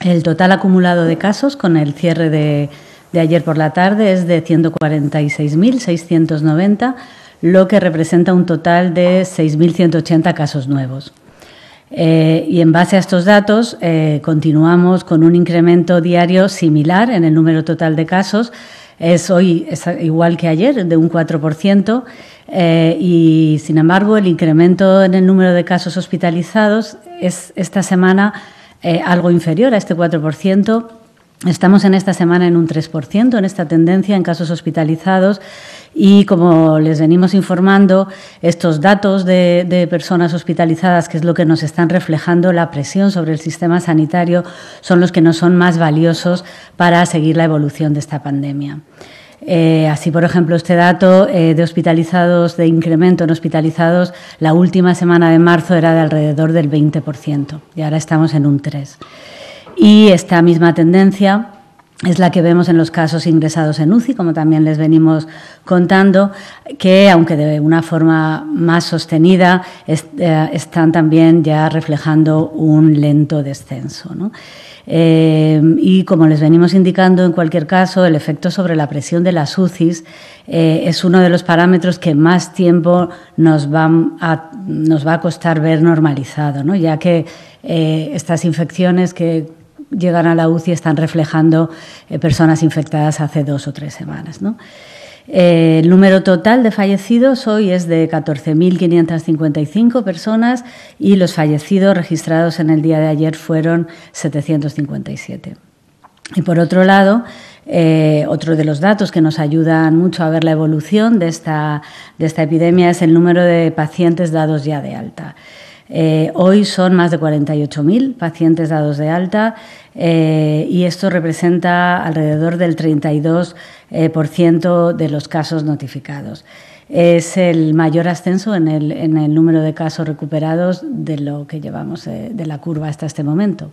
El total acumulado de casos con el cierre de, ayer por la tarde es de 146.690, lo que representa un total de 6.180 casos nuevos. Eh, y en base a estos datos, eh, continuamos con un incremento diario similar en el número total de casos. Es hoy igual que ayer, de un 4%, eh, y sin embargo el incremento en el número de casos hospitalizados es esta semana eh, algo inferior a este 4%. Estamos en esta semana en un 3%, en esta tendencia en casos hospitalizados y como les venimos informando, estos datos de, de, personas hospitalizadas, que es lo que nos están reflejando la presión sobre el sistema sanitario, son los que nos son más valiosos para seguir la evolución de esta pandemia. Eh, así, por ejemplo, este dato eh, de hospitalizados, de incremento en hospitalizados, la última semana de marzo era de alrededor del 20% y ahora estamos en un 3%. Y esta misma tendencia es la que vemos en los casos ingresados en UCI, como también les venimos contando, que aunque de una forma más sostenida, eh, están también ya reflejando un lento descenso. Eh, y como les venimos indicando, en cualquier caso, el efecto sobre la presión de las UCIs eh, es uno de los parámetros que más tiempo nos va a, nos va a costar ver normalizado, ya que estas infecciones que llegan a la UCI están reflejando eh, personas infectadas hace dos o tres semanas. Eh, el número total de fallecidos hoy es de 14.555 personas y los fallecidos registrados en el día de ayer fueron 757. Y por otro lado, eh, otro de los datos que nos ayudan mucho a ver la evolución de esta, de esta epidemia es el número de pacientes dados ya de alta. Eh, hoy son más de 48.000 pacientes dados de alta eh, y esto representa alrededor del 32% eh, de los casos notificados. Es el mayor ascenso en el número de casos recuperados de lo que llevamos de la curva hasta este momento.